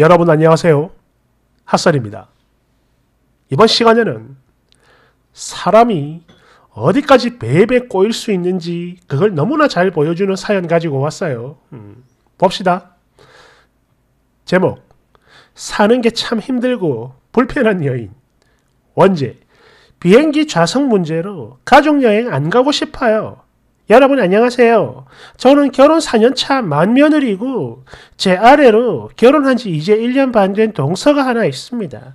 여러분 안녕하세요. 핫설입니다. 이번 시간에는 사람이 어디까지 배에 꼬일 수 있는지 그걸 너무나 잘 보여주는 사연 가지고 왔어요. 음, 봅시다. 제목 사는 게 참 힘들고 불편한 여인 원제 비행기 좌석 문제로 가족여행 안 가고 싶어요. 여러분 안녕하세요. 저는 결혼 4년차 만며느리고 제 아래로 결혼한 지 이제 1년 반 된 동서가 하나 있습니다.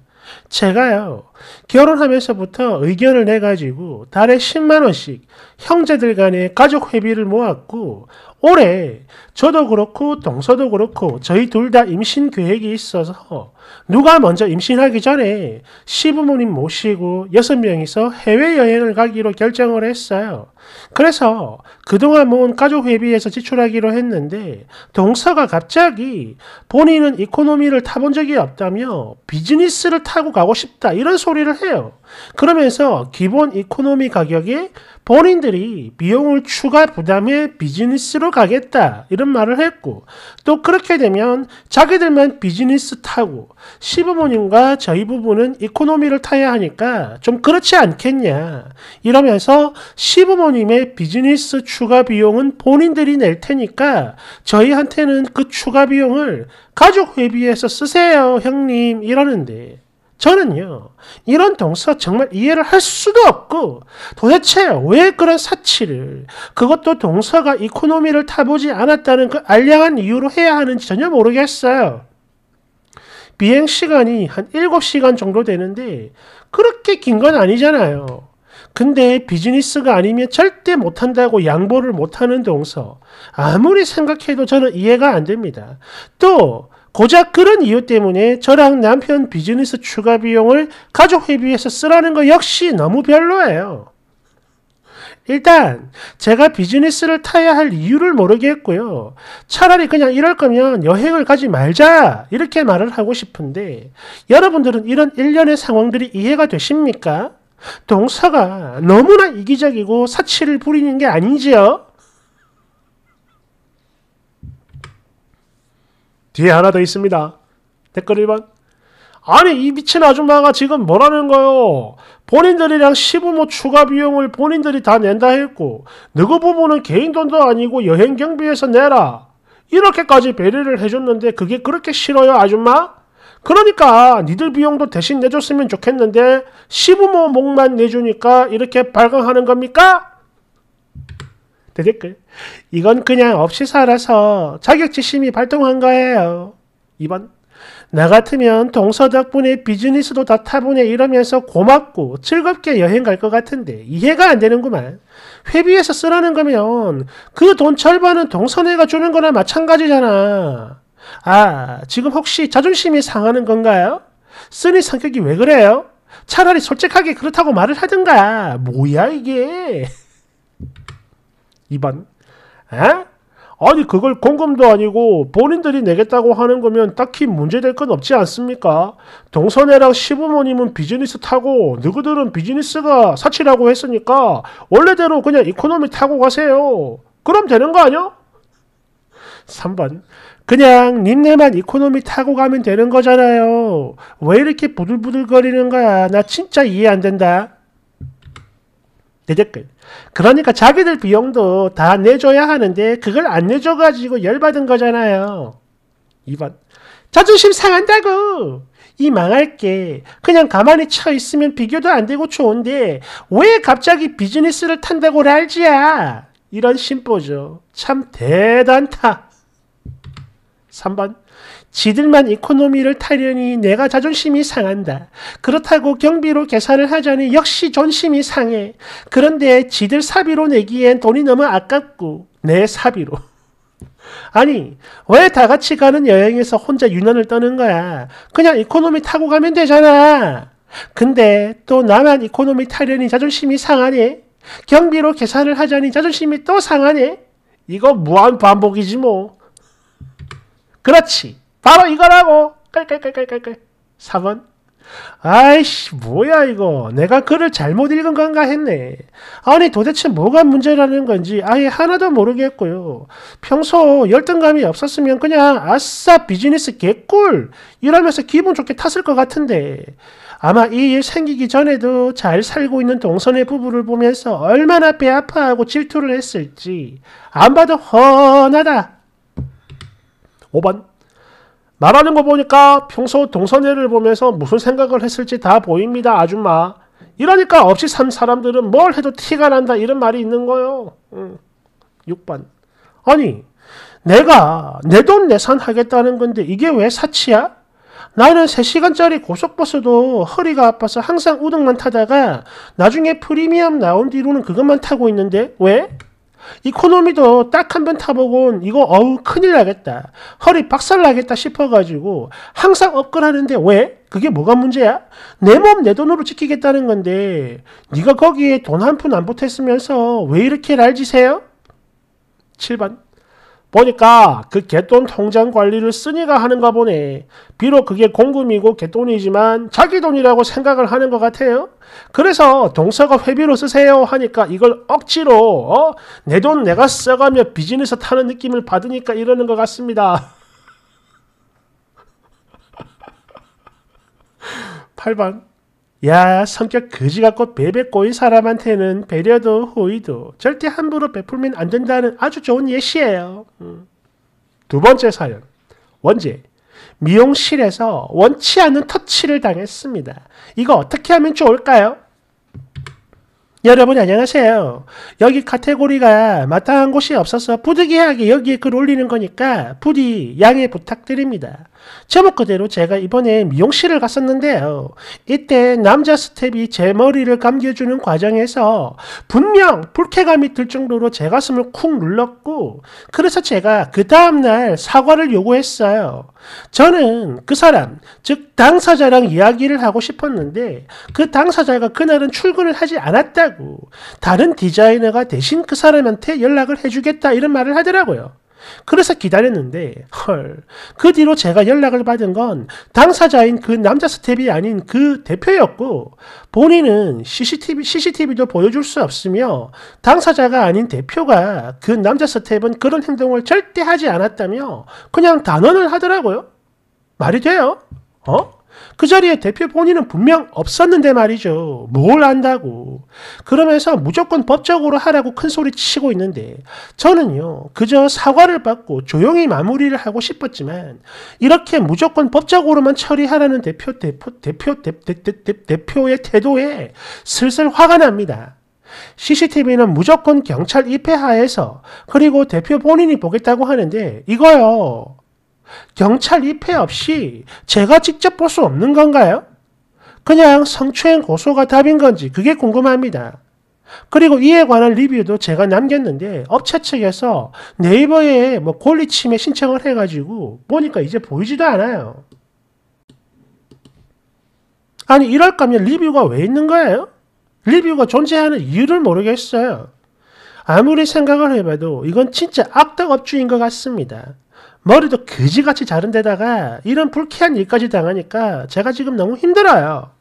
제가요, 결혼하면서부터 의견을 내가지고 달에 10만원씩 형제들 간의 가족 회비를 모았고, 올해 저도 그렇고 동서도 그렇고 저희 둘 다 임신 계획이 있어서 누가 먼저 임신하기 전에 시부모님 모시고 여섯 명이서 해외여행을 가기로 결정을 했어요. 그래서 그동안 모은 가족 회비에서 지출하기로 했는데 동서가 갑자기 본인은 이코노미를 타본 적이 없다며 비즈니스를 타고 가고 싶다 이런 소리를 해요. 그러면서 기본 이코노미 가격에 본인들이 비용을 추가 부담해 비즈니스로 가겠다 이런 말을 했고 또 그렇게 되면 자기들만 비즈니스 타고 시부모님과 저희 부부는 이코노미를 타야 하니까 좀 그렇지 않겠냐 이러면서 시부모님의 비즈니스 추가 비용은 본인들이 낼 테니까 저희한테는 그 추가 비용을 가족 회비에서 쓰세요 형님 이러는데 저는요, 이런 동서 정말 이해를 할 수도 없고, 도대체 왜 그런 사치를, 그것도 동서가 이코노미를 타보지 않았다는 그 알량한 이유로 해야 하는지 전혀 모르겠어요. 비행 시간이 한 7시간 정도 되는데, 그렇게 긴 건 아니잖아요. 근데 비즈니스가 아니면 절대 못한다고 양보를 못하는 동서 아무리 생각해도 저는 이해가 안 됩니다. 또 고작 그런 이유 때문에 저랑 남편 비즈니스 추가 비용을 가족 회비에서 쓰라는 거 역시 너무 별로예요. 일단 제가 비즈니스를 타야 할 이유를 모르겠고요. 차라리 그냥 이럴 거면 여행을 가지 말자 이렇게 말을 하고 싶은데 여러분들은 이런 일련의 상황들이 이해가 되십니까? 동서가 너무나 이기적이고 사치를 부리는 게 아니지요? 뒤에 하나 더 있습니다. 댓글 1번. 아니 이 미친 아줌마가 지금 뭐라는 거요? 본인들이랑 시부모 추가 비용을 본인들이 다 낸다 했고 누구 부부는 개인 돈도 아니고 여행 경비에서 내라. 이렇게까지 배려를 해줬는데 그게 그렇게 싫어요 아줌마? 그러니까 니들 비용도 대신 내줬으면 좋겠는데 시부모 목만 내주니까 이렇게 발광하는 겁니까? 댓글 이건 그냥 없이 살아서 자격지심이 발동한 거예요. 2번. 나 같으면 동서 덕분에 비즈니스도 다 타보네 이러면서 고맙고 즐겁게 여행 갈 것 같은데 이해가 안 되는구만. 회비에서 쓰라는 거면 그 돈 절반은 동선회가 주는 거나 마찬가지잖아. 아, 지금 혹시 자존심이 상하는 건가요? 쓰니 성격이 왜 그래요? 차라리 솔직하게 그렇다고 말을 하든가. 뭐야 이게? 2번. 에? 아니 그걸 공금도 아니고 본인들이 내겠다고 하는 거면 딱히 문제될 건 없지 않습니까? 동선애랑 시부모님은 비즈니스 타고 누구들은 비즈니스가 사치라고 했으니까 원래대로 그냥 이코노미 타고 가세요. 그럼 되는 거 아니야? 3번 그냥 님네만 이코노미 타고 가면 되는 거잖아요. 왜 이렇게 부들부들거리는 거야? 나 진짜 이해 안 된다. 대댓글. 그러니까 자기들 비용도 다 내줘야 하는데 그걸 안 내줘가지고 열받은 거잖아요. 2번. 자존심 상한다고! 이 망할 게 그냥 가만히 쳐 있으면 비교도 안 되고 좋은데 왜 갑자기 비즈니스를 탄다고 랄지야! 이런 심보죠. 참 대단타. 3번. 지들만 이코노미를 타려니 내가 자존심이 상한다. 그렇다고 경비로 계산을 하자니 역시 존심이 상해. 그런데 지들 사비로 내기엔 돈이 너무 아깝고 내 사비로. 아니 왜 다 같이 가는 여행에서 혼자 유난을 떠는 거야. 그냥 이코노미 타고 가면 되잖아. 근데 또 나만 이코노미 타려니 자존심이 상하네. 경비로 계산을 하자니 자존심이 또 상하네. 이거 무한 반복이지 뭐. 그렇지. 바로 이거라고. 깔깔깔깔깔깔. 4번. 아이씨, 뭐야, 이거. 내가 글을 잘못 읽은 건가 했네. 아니, 도대체 뭐가 문제라는 건지 아예 하나도 모르겠고요. 평소 열등감이 없었으면 그냥 아싸 비즈니스 개꿀! 이러면서 기분 좋게 탔을 것 같은데. 아마 이 일 생기기 전에도 잘 살고 있는 동선의 부부를 보면서 얼마나 배 아파하고 질투를 했을지. 안 봐도 훤하다. 5번. 말하는 거 보니까 평소 동선회를 보면서 무슨 생각을 했을지 다 보입니다. 아줌마. 이러니까 없이 산 사람들은 뭘 해도 티가 난다 이런 말이 있는 거요. 응. 6번. 아니 내가 내 돈 내산 하겠다는 건데 이게 왜 사치야? 나는 3시간짜리 고속버스도 허리가 아파서 항상 우등만 타다가 나중에 프리미엄 나온 뒤로는 그것만 타고 있는데 왜? 이코노미도 딱 한 번 타보곤 이거 어우 큰일 나겠다. 허리 박살 나겠다 싶어가지고 항상 업글하는데 왜? 그게 뭐가 문제야? 내 몸 내 돈으로 지키겠다는 건데 네가 거기에 돈 한 푼 안 보탰으면서 왜 이렇게 날지세요? 7번 보니까 그 개돈 통장 관리를 쓰니가 하는가 보네. 비록 그게 공금이고 개돈이지만 자기 돈이라고 생각을 하는 것 같아요. 그래서 동서가 회비로 쓰세요 하니까 이걸 억지로 어? 내 돈 내가 써가며 비즈니스 타는 느낌을 받으니까 이러는 것 같습니다. 8번 야 성격 거지 같고 베베 꼬인 사람한테는 배려도 호의도 절대 함부로 베풀면 안 된다는 아주 좋은 예시예요. 음. 두 번째 사연 원제 미용실에서 원치 않는 터치를 당했습니다. 이거 어떻게 하면 좋을까요? 여러분 안녕하세요. 여기 카테고리가 마땅한 곳이 없어서 부득이하게 여기에 글 올리는 거니까 부디 양해 부탁드립니다. 제목 그대로 제가 이번에 미용실을 갔었는데요. 어, 이때 남자 스텝이 제 머리를 감겨주는 과정에서 분명 불쾌감이 들 정도로 제 가슴을 쿵 눌렀고 그래서 제가 그 다음날 사과를 요구했어요. 저는 그 사람, 즉 당사자랑 이야기를 하고 싶었는데 그 당사자가 그날은 출근을 하지 않았다고 다른 디자이너가 대신 그 사람한테 연락을 해주겠다 이런 말을 하더라고요. 그래서 기다렸는데 헐. 그 뒤로 제가 연락을 받은 건 당사자인 그 남자 스텝이 아닌 그 대표였고 본인은 CCTV, CCTV도 보여줄 수 없으며 당사자가 아닌 대표가 그 남자 스텝은 그런 행동을 절대 하지 않았다며 그냥 단언을 하더라고요. 말이 돼요? 어? 그 자리에 대표 본인은 분명 없었는데 말이죠. 뭘 안다고. 그러면서 무조건 법적으로 하라고 큰 소리 치고 있는데 저는요. 그저 사과를 받고 조용히 마무리를 하고 싶었지만 이렇게 무조건 법적으로만 처리하라는 대표 대표 대표 대, 대, 대표의 태도에 슬슬 화가 납니다. CCTV는 무조건 경찰 입회하에서 그리고 대표 본인이 보겠다고 하는데 이거요. 경찰 입회 없이 제가 직접 볼 수 없는 건가요? 그냥 성추행 고소가 답인 건지 그게 궁금합니다. 그리고 이에 관한 리뷰도 제가 남겼는데 업체 측에서 네이버에 뭐 권리 침해 신청을 해가지고 보니까 이제 보이지도 않아요. 아니 이럴 거면 리뷰가 왜 있는 거예요? 리뷰가 존재하는 이유를 모르겠어요. 아무리 생각을 해봐도 이건 진짜 악덕 업주인 것 같습니다. 머리도 그지같이 자른 데다가 이런 불쾌한 일까지 당하니까 제가 지금 너무 힘들어요.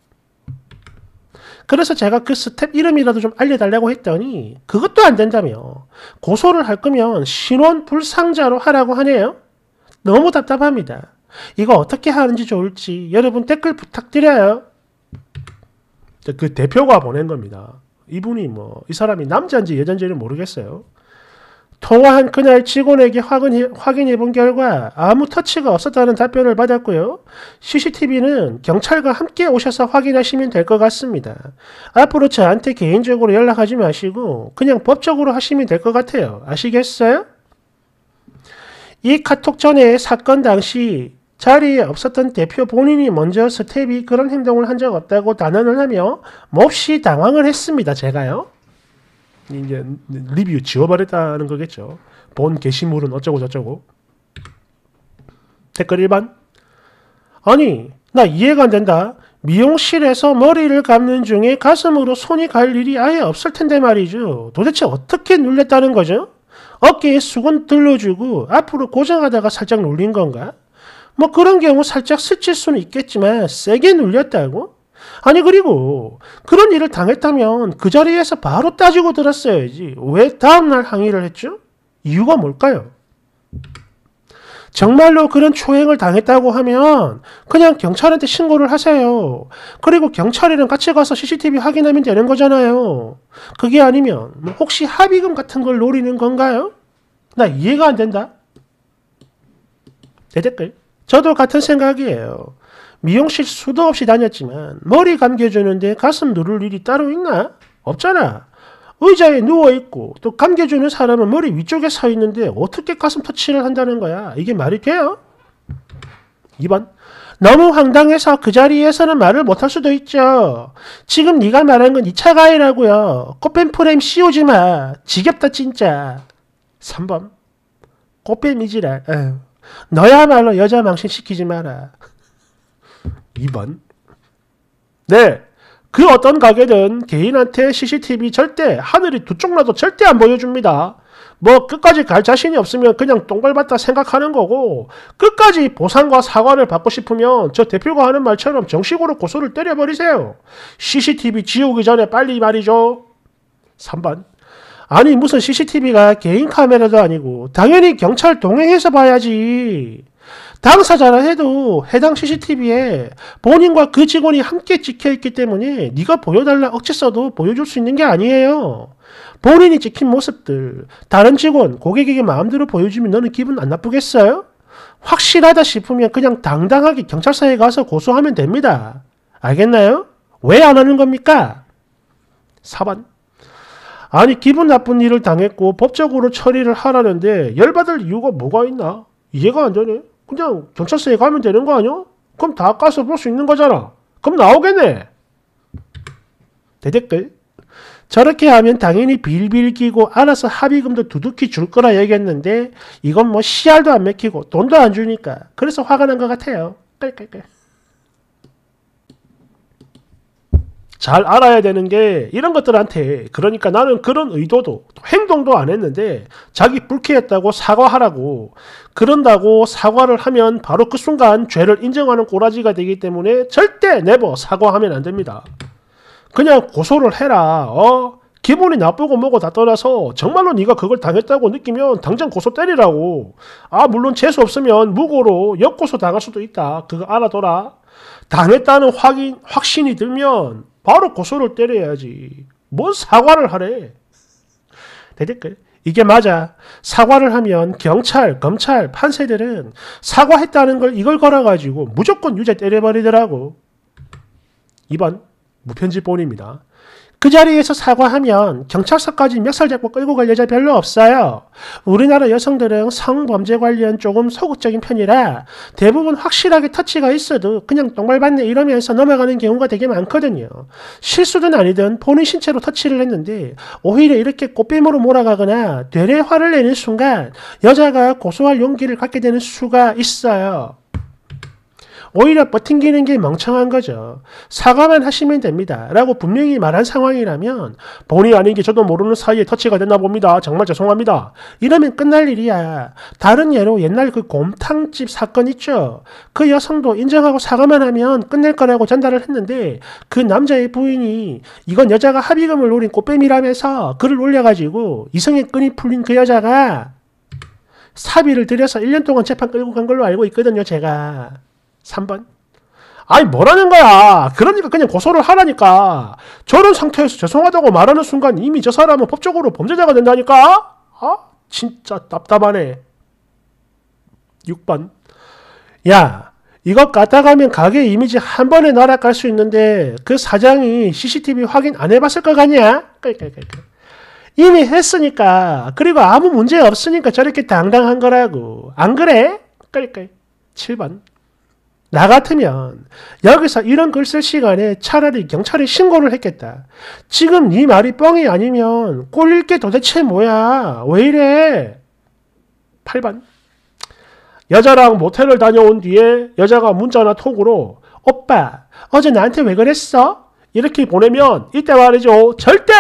그래서 제가 그 스텝 이름이라도 좀 알려달라고 했더니 그것도 안 된다며 고소를 할 거면 신원 불상자로 하라고 하네요. 너무 답답합니다. 이거 어떻게 하는지 좋을지 여러분 댓글 부탁드려요. 그 대표가 보낸 겁니다. 이분이 뭐 이 사람이 남자인지 여자인지는 모르겠어요. 통화한 그날 직원에게 확인, 확인해 본 결과 아무 터치가 없었다는 답변을 받았고요. CCTV는 경찰과 함께 오셔서 확인하시면 될 것 같습니다. 앞으로 저한테 개인적으로 연락하지 마시고 그냥 법적으로 하시면 될 것 같아요. 아시겠어요? 이 카톡 전에 사건 당시 자리에 없었던 대표 본인이 먼저 스텝이 그런 행동을 한 적 없다고 단언을 하며 몹시 당황을 했습니다. 제가요. 이제 리뷰 지워버렸다는 거겠죠. 본 게시물은 어쩌고 저쩌고. 댓글 1번. 아니, 나 이해가 안 된다. 미용실에서 머리를 감는 중에 가슴으로 손이 갈 일이 아예 없을 텐데 말이죠. 도대체 어떻게 눌렸다는 거죠? 어깨에 수건 들러주고 앞으로 고정하다가 살짝 눌린 건가? 뭐 그런 경우 살짝 스칠 수는 있겠지만 세게 눌렸다고? 아니 그리고 그런 일을 당했다면 그 자리에서 바로 따지고 들었어야지 왜 다음날 항의를 했죠? 이유가 뭘까요? 정말로 그런 초행을 당했다고 하면 그냥 경찰한테 신고를 하세요. 그리고 경찰이랑 같이 가서 CCTV 확인하면 되는 거잖아요. 그게 아니면 뭐 혹시 합의금 같은 걸 노리는 건가요? 나 이해가 안 된다. 내 댓글. 저도 같은 생각이에요. 미용실 수도 없이 다녔지만 머리 감겨주는데 가슴 누를 일이 따로 있나? 없잖아. 의자에 누워있고 또 감겨주는 사람은 머리 위쪽에 서 있는데 어떻게 가슴 터치를 한다는 거야? 이게 말이 돼요? 2번 너무 황당해서 그 자리에서는 말을 못 할 수도 있죠. 지금 네가 말한 건 2차 가해라고요. 꽃뱀 프레임 씌우지 마. 지겹다 진짜. 3번 꽃뱀이지라. 너야말로 여자 망신시키지 마라. 2번. 네. 그 어떤 가게든 개인한테 CCTV 절대 하늘이 두 쪽 나도 절대 안 보여줍니다. 뭐 끝까지 갈 자신이 없으면 그냥 똥밟았다 생각하는 거고 끝까지 보상과 사과를 받고 싶으면 저 대표가 하는 말처럼 정식으로 고소를 때려버리세요. CCTV 지우기 전에 빨리 말이죠. 3번 아니 무슨 CCTV가 개인 카메라도 아니고 당연히 경찰 동행해서 봐야지. 당사자라 해도 해당 CCTV에 본인과 그 직원이 함께 찍혀있기 때문에 네가 보여달라 억지 써도 보여줄 수 있는 게 아니에요. 본인이 찍힌 모습들, 다른 직원, 고객에게 마음대로 보여주면 너는 기분 안 나쁘겠어요? 확실하다 싶으면 그냥 당당하게 경찰서에 가서 고소하면 됩니다. 알겠나요? 왜 안 하는 겁니까? 4번. 아니 기분 나쁜 일을 당했고 법적으로 처리를 하라는데 열받을 이유가 뭐가 있나? 이해가 안 되네. 그냥 경찰서에 가면 되는 거 아니야? 그럼 다 가서 볼 수 있는 거잖아. 그럼 나오겠네. 대댓글. 저렇게 하면 당연히 빌빌 끼고 알아서 합의금도 두둑히 줄 거라 얘기했는데 이건 뭐 씨알도 안 맥히고 돈도 안 주니까 그래서 화가 난 것 같아요. 깔깔깔. 잘 알아야 되는 게 이런 것들한테 그러니까 나는 그런 의도도 행동도 안 했는데 자기 불쾌했다고 사과하라고 그런다고 사과를 하면 바로 그 순간 죄를 인정하는 꼬라지가 되기 때문에 절대 내버 사과하면 안 됩니다. 그냥 고소를 해라. 어? 기분이 나쁘고 뭐고 다 떠나서 정말로 네가 그걸 당했다고 느끼면 당장 고소 때리라고. 아 물론 재수 없으면 무고로 역고소 당할 수도 있다. 그거 알아둬라. 당했다는 확인, 확신이 들면 바로 고소를 때려야지. 뭔 사과를 하래. 대댓글. 이게 맞아. 사과를 하면 경찰, 검찰, 판세들은 사과했다는 걸 이걸 걸어가지고 무조건 유죄 때려버리더라고. 2번 무편집본입니다. 그 자리에서 사과하면 경찰서까지 몇 살잡고 끌고 갈 여자 별로 없어요. 우리나라 여성들은 성범죄 관련 조금 소극적인 편이라 대부분 확실하게 터치가 있어도 그냥 똥말받네 이러면서 넘어가는 경우가 되게 많거든요. 실수든 아니든 본인 신체로 터치를 했는데 오히려 이렇게 꽃뱀으로 몰아가거나 되레 화를 내는 순간 여자가 고소할 용기를 갖게 되는 수가 있어요. 오히려 버팅기는 게 멍청한 거죠. 사과만 하시면 됩니다. 라고 분명히 말한 상황이라면 본의 아닌 게 저도 모르는 사이에 터치가 됐나 봅니다. 정말 죄송합니다. 이러면 끝날 일이야. 다른 예로 옛날 그 곰탕집 사건 있죠. 그 여성도 인정하고 사과만 하면 끝낼 거라고 전달을 했는데 그 남자의 부인이 이건 여자가 합의금을 노린 꽃뱀이라면서 글을 올려가지고 이성의 끈이 풀린 그 여자가 사비를 들여서 1년 동안 재판 끌고 간 걸로 알고 있거든요, 제가. 3번. 아니 뭐라는 거야. 그러니까 그냥 고소를 하라니까. 저런 상태에서 죄송하다고 말하는 순간 이미 저 사람은 법적으로 범죄자가 된다니까. 아 진짜 답답하네. 6번. 야, 이것 갖다 가면 가게 이미지 한 번에 날아갈 수 있는데 그 사장이 CCTV 확인 안 해봤을 거 같냐? 이미 했으니까 그리고 아무 문제 없으니까 저렇게 당당한 거라고 안 그래? 7번 나 같으면 여기서 이런 글 쓸 시간에 차라리 경찰에 신고를 했겠다. 지금 네 말이 뻥이 아니면 꼴릴 게 도대체 뭐야? 왜 이래? 8번 여자랑 모텔을 다녀온 뒤에 여자가 문자나 톡으로 오빠 어제 나한테 왜 그랬어? 이렇게 보내면 이때 말이죠. 절대!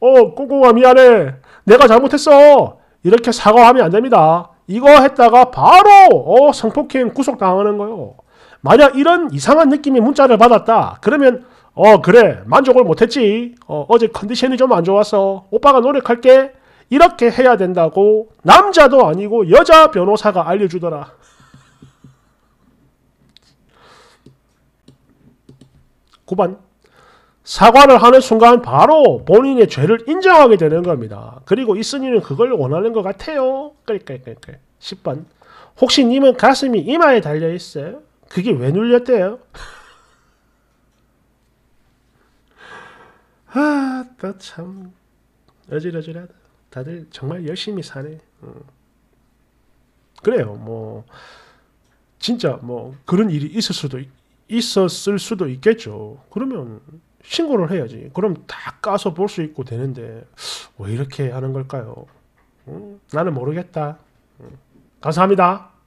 어 꼬꼬가 미안해. 내가 잘못했어. 이렇게 사과하면 안 됩니다. 이거 했다가 바로 어, 성폭행 구속당하는 거요. 만약 이런 이상한 느낌의 문자를 받았다. 그러면 어 그래 만족을 못했지. 어, 어제 컨디션이 좀 안좋아서 오빠가 노력할게. 이렇게 해야 된다고 남자도 아니고 여자 변호사가 알려주더라. 9번 사과를 하는 순간 바로 본인의 죄를 인정하게 되는 겁니다. 그리고 이스님는 그걸 원하는 것 같아요. 10번 혹시 님은 가슴이 이마에 달려있어요? 그게 왜 눌렸대요? 아, 나참 어질어질하다. 다들 정말 열심히 사네. 음. 그래요. 뭐 진짜 뭐 그런 일이 있을 수도 있었을 수도 있겠죠. 그러면 신고를 해야지. 그럼 다 까서 볼 수 있고 되는데 왜 이렇게 하는 걸까요? 음? 나는 모르겠다. 음. 감사합니다.